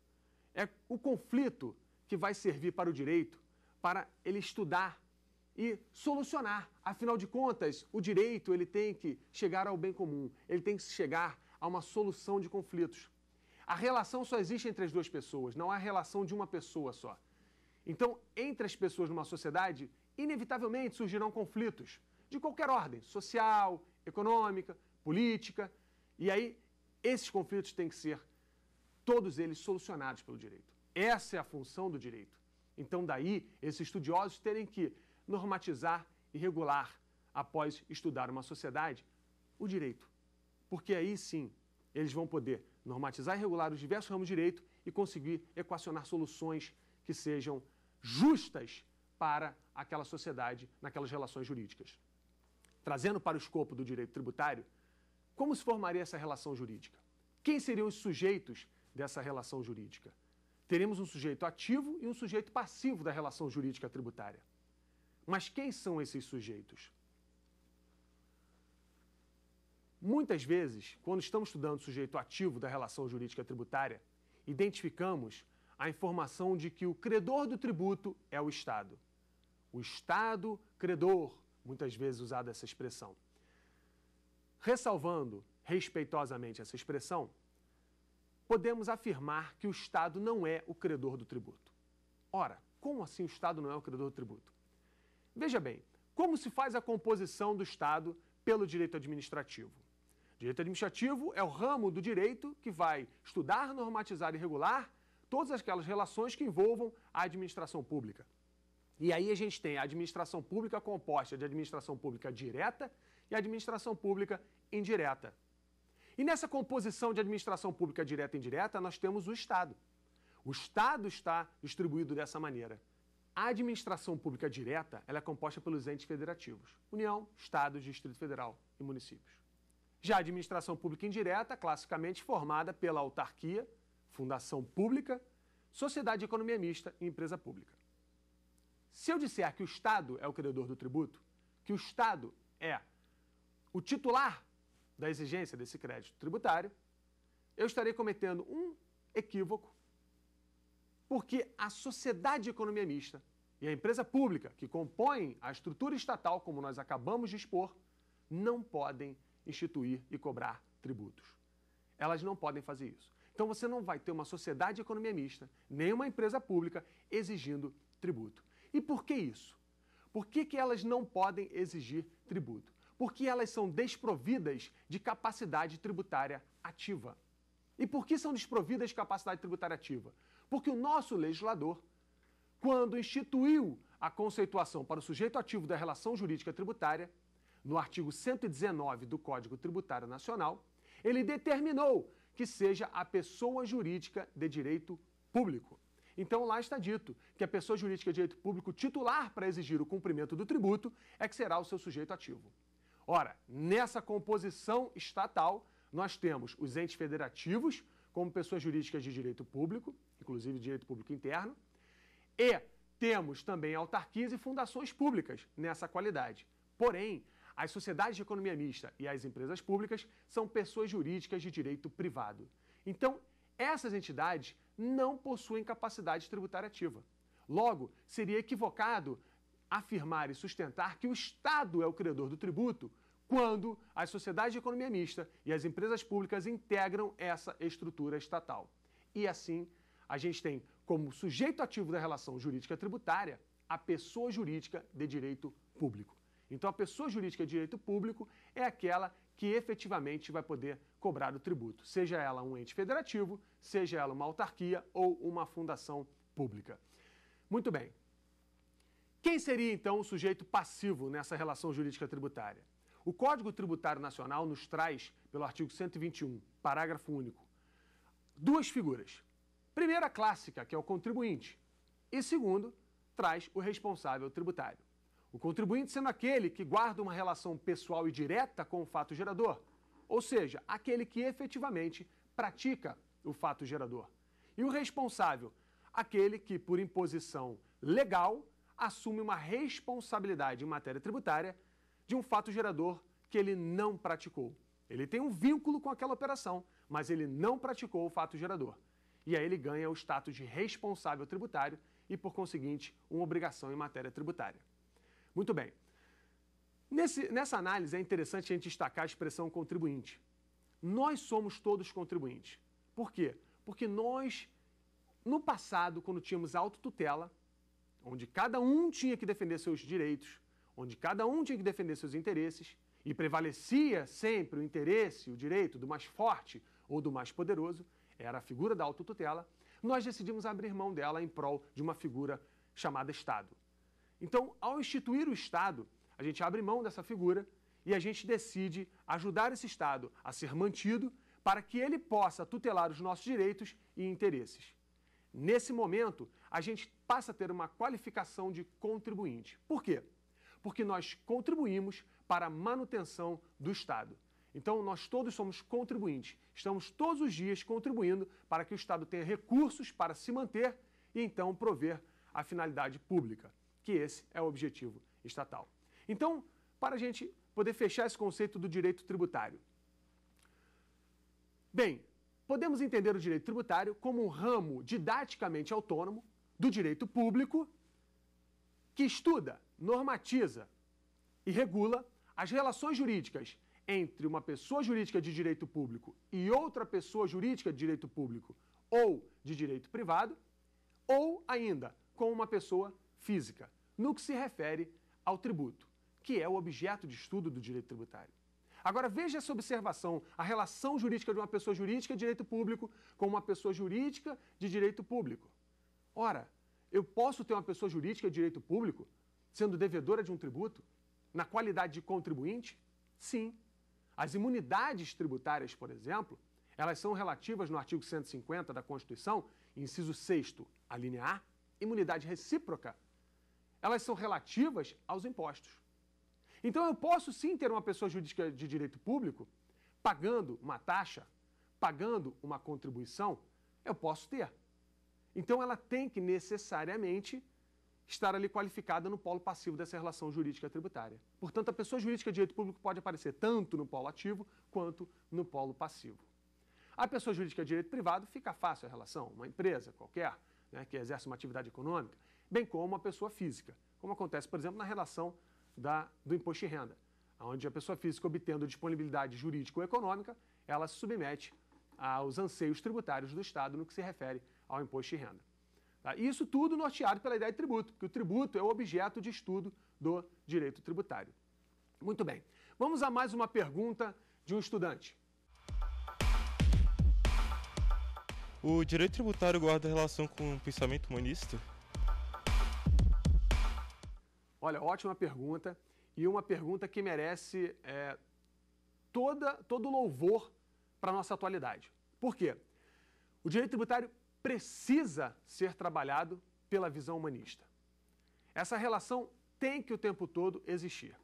É o conflito que vai servir para o direito para ele estudar e solucionar. Afinal de contas, o direito ele tem que chegar ao bem comum, ele tem que chegar a uma solução de conflitos. A relação só existe entre as duas pessoas, não há relação de uma pessoa só. Então, entre as pessoas numa sociedade, inevitavelmente surgirão conflitos de qualquer ordem, social, econômica, política, e aí esses conflitos têm que ser todos eles solucionados pelo direito. Essa é a função do direito. Então, daí, esses estudiosos terem que normatizar e regular, após estudar uma sociedade, o direito. Porque aí sim, eles vão poder normatizar e regular os diversos ramos de direito e conseguir equacionar soluções que sejam justas para aquela sociedade, naquelas relações jurídicas. Trazendo para o escopo do direito tributário, como se formaria essa relação jurídica? Quem seriam os sujeitos dessa relação jurídica? Teremos um sujeito ativo e um sujeito passivo da relação jurídica tributária. Mas quem são esses sujeitos? Muitas vezes, quando estamos estudando o sujeito ativo da relação jurídica tributária, identificamos a informação de que o credor do tributo é o Estado. O Estado credor, muitas vezes usada essa expressão. Ressalvando respeitosamente essa expressão, podemos afirmar que o Estado não é o credor do tributo. Ora, como assim o Estado não é o credor do tributo? Veja bem, como se faz a composição do Estado pelo direito administrativo? Direito administrativo é o ramo do direito que vai estudar, normatizar e regular todas aquelas relações que envolvam a administração pública. E aí a gente tem a administração pública composta de administração pública direta e administração pública indireta. E nessa composição de administração pública direta e indireta, nós temos o Estado. O Estado está distribuído dessa maneira. A administração pública direta é composta pelos entes federativos: União, Estado, Distrito Federal e municípios. Já a administração pública indireta, classicamente formada pela autarquia, fundação pública, sociedade de economia mista e empresa pública. Se eu disser que o Estado é o credor do tributo, que o Estado é o titular da exigência desse crédito tributário, eu estarei cometendo um equívoco, porque a sociedade de economia mista e a empresa pública que compõem a estrutura estatal, como nós acabamos de expor, não podem instituir e cobrar tributos. Elas não podem fazer isso. Então você não vai ter uma sociedade de economia mista, nem uma empresa pública exigindo tributo. E por que isso? Por que, que elas não podem exigir tributo? porque elas são desprovidas de capacidade tributária ativa. E por que são desprovidas de capacidade tributária ativa? Porque o nosso legislador, quando instituiu a conceituação para o sujeito ativo da relação jurídica tributária, no artigo 119 do Código Tributário Nacional, ele determinou que seja a pessoa jurídica de direito público. Então, lá está dito que a pessoa jurídica de direito público titular para exigir o cumprimento do tributo é que será o seu sujeito ativo. Ora, nessa composição estatal, nós temos os entes federativos, como pessoas jurídicas de direito público, inclusive direito público interno, e temos também autarquias e fundações públicas nessa qualidade. Porém, as sociedades de economia mista e as empresas públicas são pessoas jurídicas de direito privado. Então, essas entidades não possuem capacidade tributária ativa. Logo, seria equivocado afirmar e sustentar que o Estado é o credor do tributo, quando as sociedades de economia mista e as empresas públicas integram essa estrutura estatal. E assim, a gente tem como sujeito ativo da relação jurídica tributária a pessoa jurídica de direito público. Então, a pessoa jurídica de direito público é aquela que efetivamente vai poder cobrar o tributo, seja ela um ente federativo, seja ela uma autarquia ou uma fundação pública. Muito bem. Quem seria então o sujeito passivo nessa relação jurídica tributária? O Código Tributário Nacional nos traz, pelo artigo 121, parágrafo único, duas figuras. Primeira a clássica, que é o contribuinte, e segundo, traz o responsável tributário. O contribuinte sendo aquele que guarda uma relação pessoal e direta com o fato gerador, ou seja, aquele que efetivamente pratica o fato gerador. E o responsável, aquele que, por imposição legal, assume uma responsabilidade em matéria tributária de um fato gerador que ele não praticou. Ele tem um vínculo com aquela operação, mas ele não praticou o fato gerador. E aí ele ganha o status de responsável tributário e, por conseguinte, uma obrigação em matéria tributária. Muito bem. Nesse, nessa análise é interessante a gente destacar a expressão contribuinte. Nós somos todos contribuintes. Por quê? Porque nós, no passado, quando tínhamos autotutela, onde cada um tinha que defender seus direitos, onde cada um tinha que defender seus interesses e prevalecia sempre o interesse, o direito do mais forte ou do mais poderoso, era a figura da autotutela, nós decidimos abrir mão dela em prol de uma figura chamada Estado. Então, ao instituir o Estado, a gente abre mão dessa figura e a gente decide ajudar esse Estado a ser mantido para que ele possa tutelar os nossos direitos e interesses. Nesse momento, a gente passa a ter uma qualificação de contribuinte. Por quê? porque nós contribuímos para a manutenção do Estado. Então, nós todos somos contribuintes. Estamos todos os dias contribuindo para que o Estado tenha recursos para se manter e então prover a finalidade pública, que esse é o objetivo estatal. Então, para a gente poder fechar esse conceito do direito tributário. Bem, podemos entender o direito tributário como um ramo didaticamente autônomo do direito público que estuda normatiza e regula as relações jurídicas entre uma pessoa jurídica de direito público e outra pessoa jurídica de direito público ou de direito privado, ou ainda com uma pessoa física, no que se refere ao tributo, que é o objeto de estudo do direito tributário. Agora veja essa observação, a relação jurídica de uma pessoa jurídica de direito público com uma pessoa jurídica de direito público. Ora, eu posso ter uma pessoa jurídica de direito público sendo devedora de um tributo, na qualidade de contribuinte? Sim. As imunidades tributárias, por exemplo, elas são relativas no artigo 150 da Constituição, inciso 6, alínea A, imunidade recíproca. Elas são relativas aos impostos. Então eu posso sim ter uma pessoa jurídica de direito público pagando uma taxa, pagando uma contribuição, eu posso ter. Então ela tem que necessariamente estar ali qualificada no polo passivo dessa relação jurídica tributária. Portanto, a pessoa jurídica de direito público pode aparecer tanto no polo ativo quanto no polo passivo. A pessoa jurídica de direito privado fica fácil a relação, uma empresa qualquer, né, que exerce uma atividade econômica, bem como uma pessoa física, como acontece, por exemplo, na relação da, do imposto de renda, onde a pessoa física, obtendo disponibilidade jurídica ou econômica, ela se submete aos anseios tributários do Estado no que se refere ao imposto de renda. Tá? Isso tudo norteado pela ideia de tributo, porque o tributo é o objeto de estudo do direito tributário. Muito bem. Vamos a mais uma pergunta de um estudante. O direito tributário guarda relação com o pensamento humanista? Olha, ótima pergunta e uma pergunta que merece é, toda, todo louvor para a nossa atualidade. Por quê? O direito tributário precisa ser trabalhado pela visão humanista. Essa relação tem que o tempo todo existir.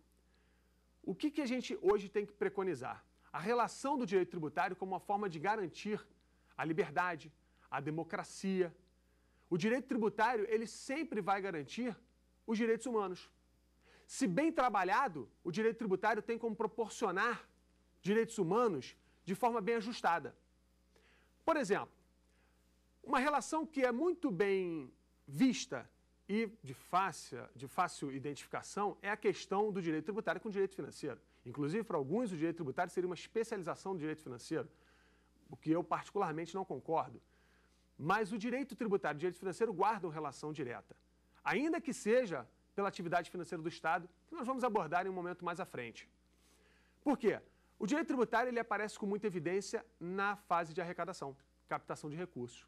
O que, que a gente hoje tem que preconizar? A relação do direito tributário como uma forma de garantir a liberdade, a democracia. O direito tributário, ele sempre vai garantir os direitos humanos. Se bem trabalhado, o direito tributário tem como proporcionar direitos humanos de forma bem ajustada. Por exemplo, uma relação que é muito bem vista e de fácil, de fácil identificação é a questão do direito tributário com o direito financeiro. Inclusive, para alguns, o direito tributário seria uma especialização do direito financeiro, o que eu particularmente não concordo. Mas o direito tributário e o direito financeiro guardam relação direta, ainda que seja pela atividade financeira do Estado, que nós vamos abordar em um momento mais à frente. Por quê? O direito tributário ele aparece com muita evidência na fase de arrecadação, captação de recursos.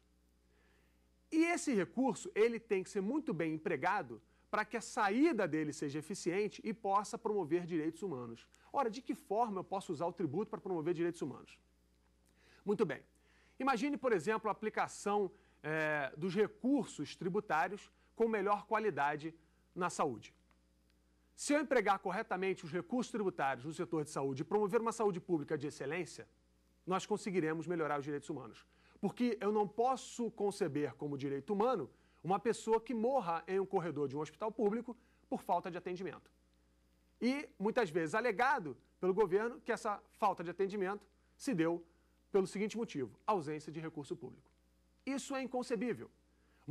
E esse recurso ele tem que ser muito bem empregado para que a saída dele seja eficiente e possa promover direitos humanos. Ora, de que forma eu posso usar o tributo para promover direitos humanos? Muito bem. Imagine, por exemplo, a aplicação é, dos recursos tributários com melhor qualidade na saúde. Se eu empregar corretamente os recursos tributários no setor de saúde e promover uma saúde pública de excelência, nós conseguiremos melhorar os direitos humanos. Porque eu não posso conceber como direito humano uma pessoa que morra em um corredor de um hospital público por falta de atendimento. E, muitas vezes, alegado pelo governo que essa falta de atendimento se deu pelo seguinte motivo: ausência de recurso público. Isso é inconcebível.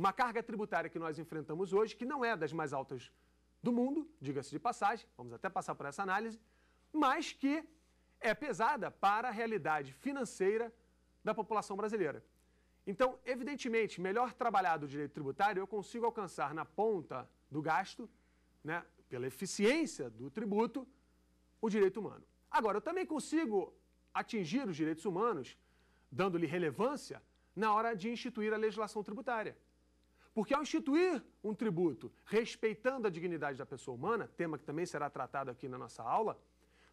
Uma carga tributária que nós enfrentamos hoje, que não é das mais altas do mundo, diga-se de passagem, vamos até passar por essa análise, mas que é pesada para a realidade financeira da população brasileira. Então, evidentemente, melhor trabalhado o direito tributário, eu consigo alcançar na ponta do gasto, né, pela eficiência do tributo, o direito humano. Agora, eu também consigo atingir os direitos humanos, dando-lhe relevância, na hora de instituir a legislação tributária. Porque ao instituir um tributo respeitando a dignidade da pessoa humana, tema que também será tratado aqui na nossa aula,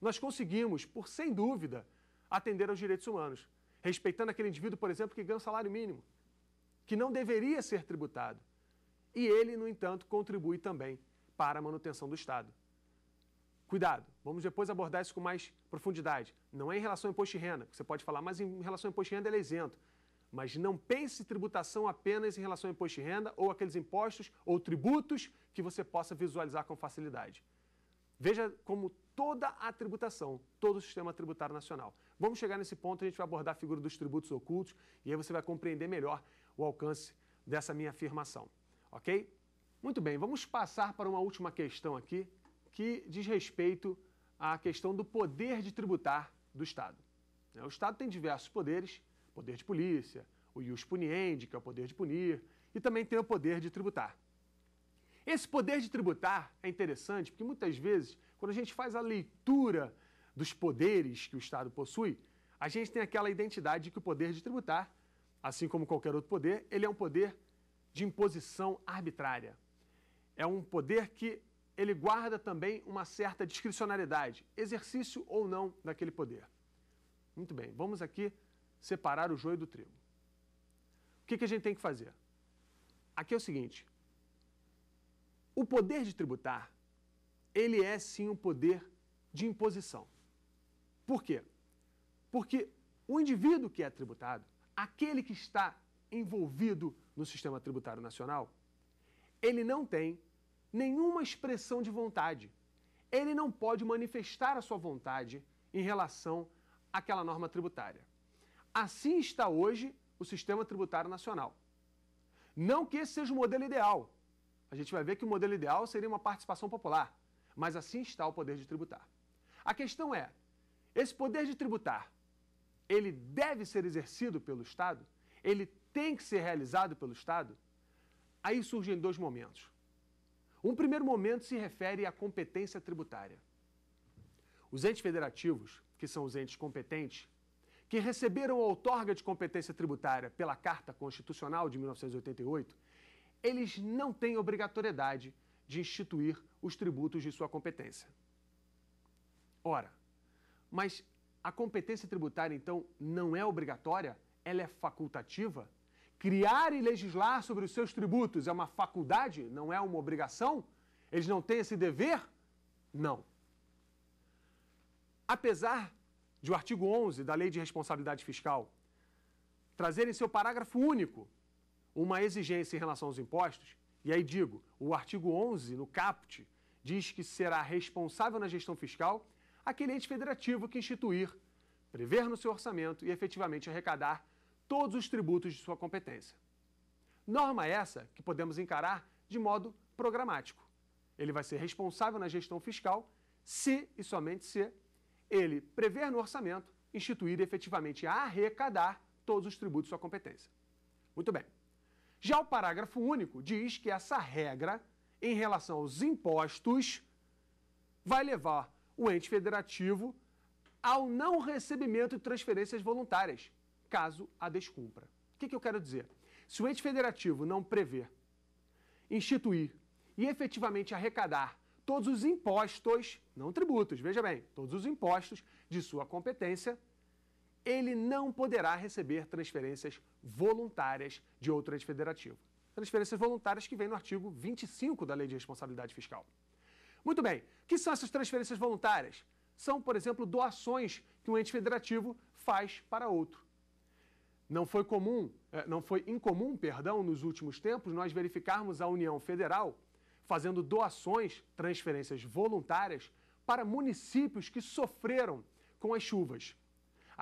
nós conseguimos, por sem dúvida, atender aos direitos humanos respeitando aquele indivíduo, por exemplo, que ganha o um salário mínimo, que não deveria ser tributado. E ele, no entanto, contribui também para a manutenção do Estado. Cuidado, vamos depois abordar isso com mais profundidade. Não é em relação ao imposto de renda, você pode falar, mas em relação ao imposto de renda ele é isento. Mas não pense tributação apenas em relação ao imposto de renda ou aqueles impostos ou tributos que você possa visualizar com facilidade. Veja como toda a tributação, todo o sistema tributário nacional, Vamos chegar nesse ponto, a gente vai abordar a figura dos tributos ocultos e aí você vai compreender melhor o alcance dessa minha afirmação, ok? Muito bem, vamos passar para uma última questão aqui que diz respeito à questão do poder de tributar do Estado. É, o Estado tem diversos poderes, poder de polícia, o ius puniendi, que é o poder de punir, e também tem o poder de tributar. Esse poder de tributar é interessante porque muitas vezes, quando a gente faz a leitura dos poderes que o Estado possui, a gente tem aquela identidade de que o poder de tributar, assim como qualquer outro poder, ele é um poder de imposição arbitrária. É um poder que ele guarda também uma certa discricionalidade, exercício ou não daquele poder. Muito bem, vamos aqui separar o joio do trigo. O que, que a gente tem que fazer? Aqui é o seguinte: o poder de tributar, ele é sim um poder de imposição. Por quê? Porque o indivíduo que é tributado, aquele que está envolvido no sistema tributário nacional, ele não tem nenhuma expressão de vontade. Ele não pode manifestar a sua vontade em relação àquela norma tributária. Assim está hoje o sistema tributário nacional. Não que esse seja o modelo ideal. A gente vai ver que o modelo ideal seria uma participação popular, mas assim está o poder de tributar. A questão é, esse poder de tributar, ele deve ser exercido pelo Estado? Ele tem que ser realizado pelo Estado? Aí surgem dois momentos. Um primeiro momento se refere à competência tributária. Os entes federativos, que são os entes competentes, que receberam a outorga de competência tributária pela Carta Constitucional de 1988, eles não têm obrigatoriedade de instituir os tributos de sua competência. Ora, mas a competência tributária, então, não é obrigatória? Ela é facultativa? Criar e legislar sobre os seus tributos é uma faculdade? Não é uma obrigação? Eles não têm esse dever? Não. Apesar de o artigo 11 da Lei de Responsabilidade Fiscal trazer em seu parágrafo único uma exigência em relação aos impostos, e aí digo, o artigo 11, no caput, diz que será responsável na gestão fiscal aquele ente federativo que instituir, prever no seu orçamento e efetivamente arrecadar todos os tributos de sua competência. Norma essa que podemos encarar de modo programático. Ele vai ser responsável na gestão fiscal se e somente se ele prever no orçamento, instituir e efetivamente arrecadar todos os tributos de sua competência. Muito bem. Já o parágrafo único diz que essa regra em relação aos impostos vai levar o ente federativo ao não recebimento de transferências voluntárias, caso a descumpra. O que, que eu quero dizer? Se o ente federativo não prever, instituir e efetivamente arrecadar todos os impostos, não tributos, veja bem, todos os impostos de sua competência, ele não poderá receber transferências voluntárias de outro ente federativo. Transferências voluntárias que vem no artigo 25 da Lei de Responsabilidade Fiscal. Muito bem, o que são essas transferências voluntárias? São, por exemplo, doações que um ente federativo faz para outro. Não foi comum, eh, não foi incomum, perdão, nos últimos tempos nós verificarmos a União Federal fazendo doações, transferências voluntárias para municípios que sofreram com as chuvas.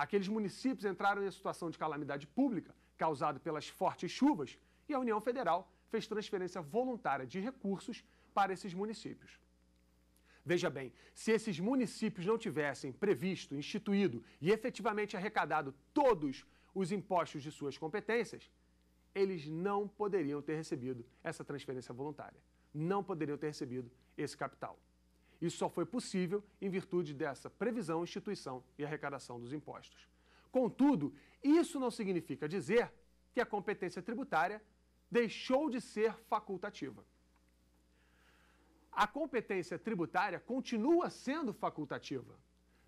Aqueles municípios entraram em situação de calamidade pública causada pelas fortes chuvas e a União Federal fez transferência voluntária de recursos para esses municípios. Veja bem, se esses municípios não tivessem previsto, instituído e efetivamente arrecadado todos os impostos de suas competências, eles não poderiam ter recebido essa transferência voluntária. Não poderiam ter recebido esse capital. Isso só foi possível em virtude dessa previsão, instituição e arrecadação dos impostos. Contudo, isso não significa dizer que a competência tributária deixou de ser facultativa a competência tributária continua sendo facultativa.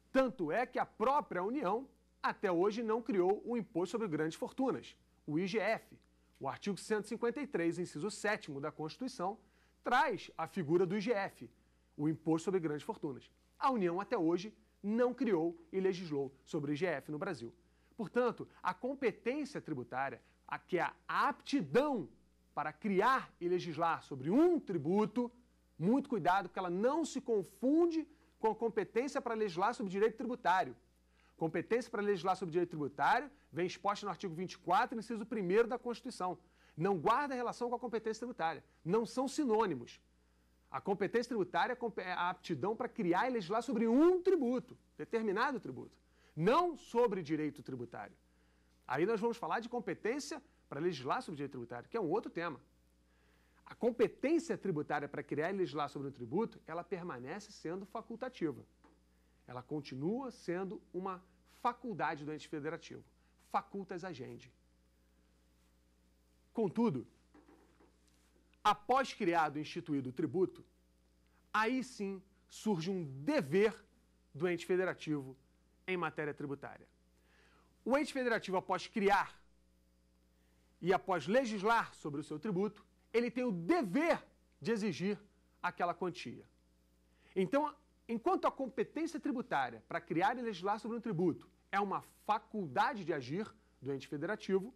Tanto é que a própria União até hoje não criou o Imposto sobre Grandes Fortunas, o IGF. O artigo 153, inciso 7 da Constituição, traz a figura do IGF, o Imposto sobre Grandes Fortunas. A União até hoje não criou e legislou sobre o IGF no Brasil. Portanto, a competência tributária, a que é a aptidão para criar e legislar sobre um tributo, muito cuidado, porque ela não se confunde com a competência para legislar sobre direito tributário. Competência para legislar sobre direito tributário vem exposta no artigo 24, inciso 1 da Constituição. Não guarda relação com a competência tributária. Não são sinônimos. A competência tributária é, é a aptidão para criar e legislar sobre um tributo, determinado tributo, não sobre direito tributário. Aí nós vamos falar de competência para legislar sobre direito tributário, que é um outro tema. A competência tributária para criar e legislar sobre o tributo, ela permanece sendo facultativa. Ela continua sendo uma faculdade do ente federativo. Facultas agende. Contudo, após criado e instituído o tributo, aí sim surge um dever do ente federativo em matéria tributária. O ente federativo, após criar e após legislar sobre o seu tributo, ele tem o dever de exigir aquela quantia. Então, enquanto a competência tributária para criar e legislar sobre um tributo é uma faculdade de agir do ente federativo,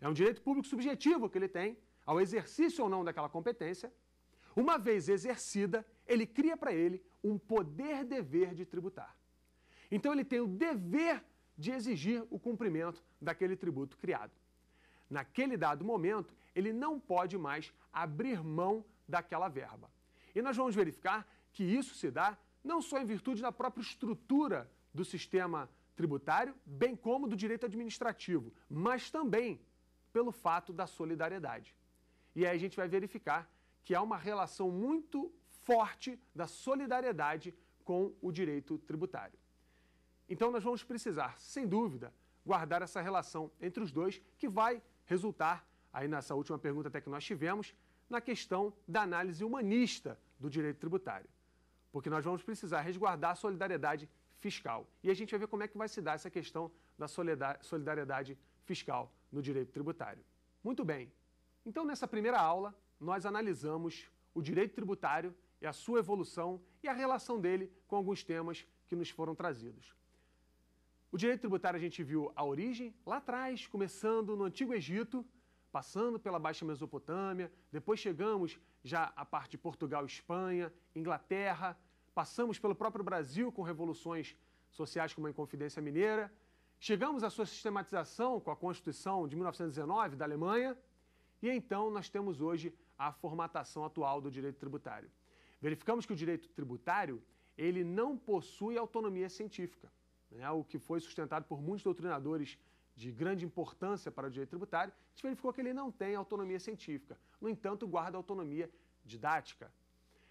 é um direito público subjetivo que ele tem ao exercício ou não daquela competência, uma vez exercida, ele cria para ele um poder-dever de tributar. Então, ele tem o dever de exigir o cumprimento daquele tributo criado. Naquele dado momento, ele não pode mais abrir mão daquela verba. E nós vamos verificar que isso se dá não só em virtude da própria estrutura do sistema tributário, bem como do direito administrativo, mas também pelo fato da solidariedade. E aí a gente vai verificar que há uma relação muito forte da solidariedade com o direito tributário. Então nós vamos precisar, sem dúvida, guardar essa relação entre os dois, que vai resultar aí nessa última pergunta até que nós tivemos, na questão da análise humanista do direito tributário. Porque nós vamos precisar resguardar a solidariedade fiscal. E a gente vai ver como é que vai se dar essa questão da solidariedade fiscal no direito tributário. Muito bem. Então, nessa primeira aula, nós analisamos o direito tributário e a sua evolução e a relação dele com alguns temas que nos foram trazidos. O direito tributário a gente viu a origem lá atrás, começando no Antigo Egito, passando pela Baixa Mesopotâmia, depois chegamos já à parte de Portugal, Espanha, Inglaterra, passamos pelo próprio Brasil com revoluções sociais como a Inconfidência Mineira, chegamos à sua sistematização com a Constituição de 1919 da Alemanha, e então nós temos hoje a formatação atual do direito tributário. Verificamos que o direito tributário ele não possui autonomia científica, né? o que foi sustentado por muitos doutrinadores de grande importância para o direito tributário, a gente verificou que ele não tem autonomia científica. No entanto, guarda autonomia didática.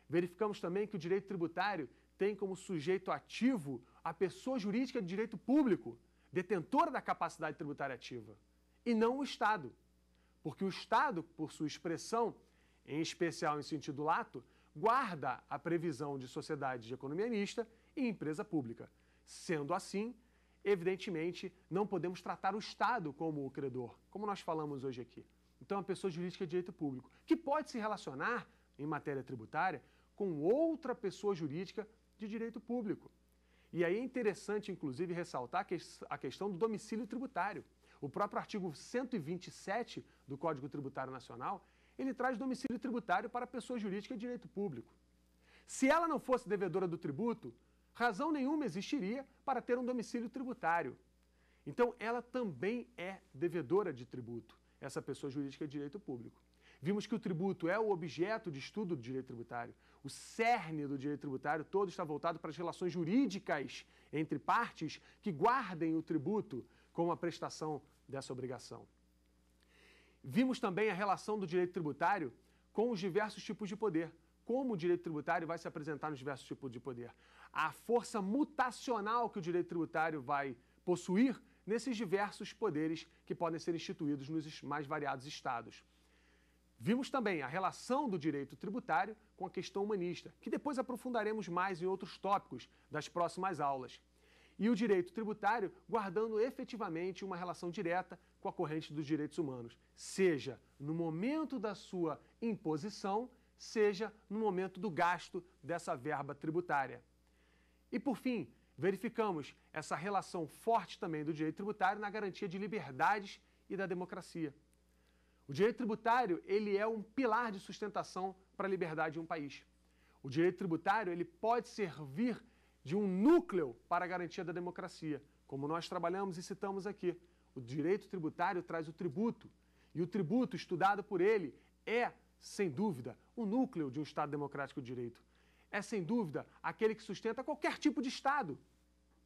Verificamos também que o direito tributário tem como sujeito ativo a pessoa jurídica de direito público, detentora da capacidade tributária ativa, e não o Estado. Porque o Estado, por sua expressão, em especial em sentido lato, guarda a previsão de sociedade de economia mista e empresa pública. Sendo assim, evidentemente, não podemos tratar o Estado como o credor, como nós falamos hoje aqui. Então, a pessoa jurídica de direito público, que pode se relacionar, em matéria tributária, com outra pessoa jurídica de direito público. E aí é interessante, inclusive, ressaltar a questão do domicílio tributário. O próprio artigo 127 do Código Tributário Nacional, ele traz domicílio tributário para a pessoa jurídica de direito público. Se ela não fosse devedora do tributo, razão nenhuma existiria para ter um domicílio tributário. Então, ela também é devedora de tributo, essa pessoa jurídica de direito público. Vimos que o tributo é o objeto de estudo do direito tributário. O cerne do direito tributário todo está voltado para as relações jurídicas entre partes que guardem o tributo como a prestação dessa obrigação. Vimos também a relação do direito tributário com os diversos tipos de poder, como o direito tributário vai se apresentar nos diversos tipos de poder a força mutacional que o direito tributário vai possuir nesses diversos poderes que podem ser instituídos nos mais variados estados. Vimos também a relação do direito tributário com a questão humanista, que depois aprofundaremos mais em outros tópicos das próximas aulas. E o direito tributário guardando efetivamente uma relação direta com a corrente dos direitos humanos, seja no momento da sua imposição, seja no momento do gasto dessa verba tributária. E por fim, verificamos essa relação forte também do direito tributário na garantia de liberdades e da democracia. O direito tributário, ele é um pilar de sustentação para a liberdade de um país. O direito tributário, ele pode servir de um núcleo para a garantia da democracia, como nós trabalhamos e citamos aqui. O direito tributário traz o tributo, e o tributo estudado por ele é, sem dúvida, o núcleo de um Estado democrático de direito é, sem dúvida, aquele que sustenta qualquer tipo de Estado,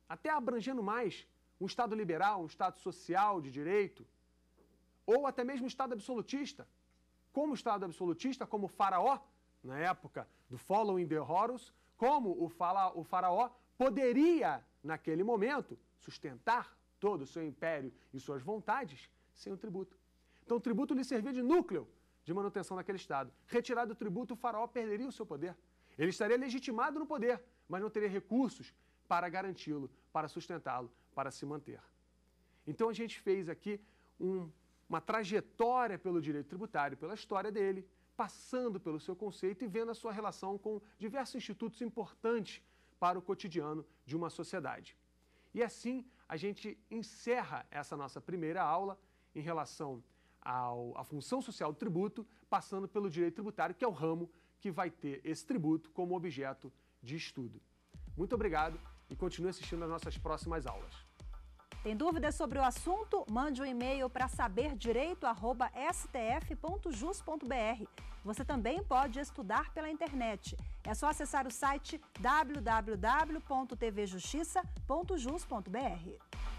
até abrangendo mais um Estado liberal, um Estado social, de direito, ou até mesmo um Estado absolutista. Como o Estado absolutista, como o faraó, na época do Following the Horus, como o, fala, o faraó poderia, naquele momento, sustentar todo o seu império e suas vontades sem o tributo. Então o tributo lhe servia de núcleo de manutenção daquele Estado. Retirado o tributo, o faraó perderia o seu poder. Ele estaria legitimado no poder, mas não teria recursos para garanti-lo, para sustentá-lo, para se manter. Então a gente fez aqui um, uma trajetória pelo direito tributário, pela história dele, passando pelo seu conceito e vendo a sua relação com diversos institutos importantes para o cotidiano de uma sociedade. E assim a gente encerra essa nossa primeira aula em relação ao, à função social do tributo, passando pelo direito tributário, que é o ramo que vai ter esse tributo como objeto de estudo. Muito obrigado e continue assistindo às nossas próximas aulas. Tem dúvidas sobre o assunto? Mande um e-mail para saberdireito@stf.jus.br. Você também pode estudar pela internet. É só acessar o site www.tvjustiça.jus.br.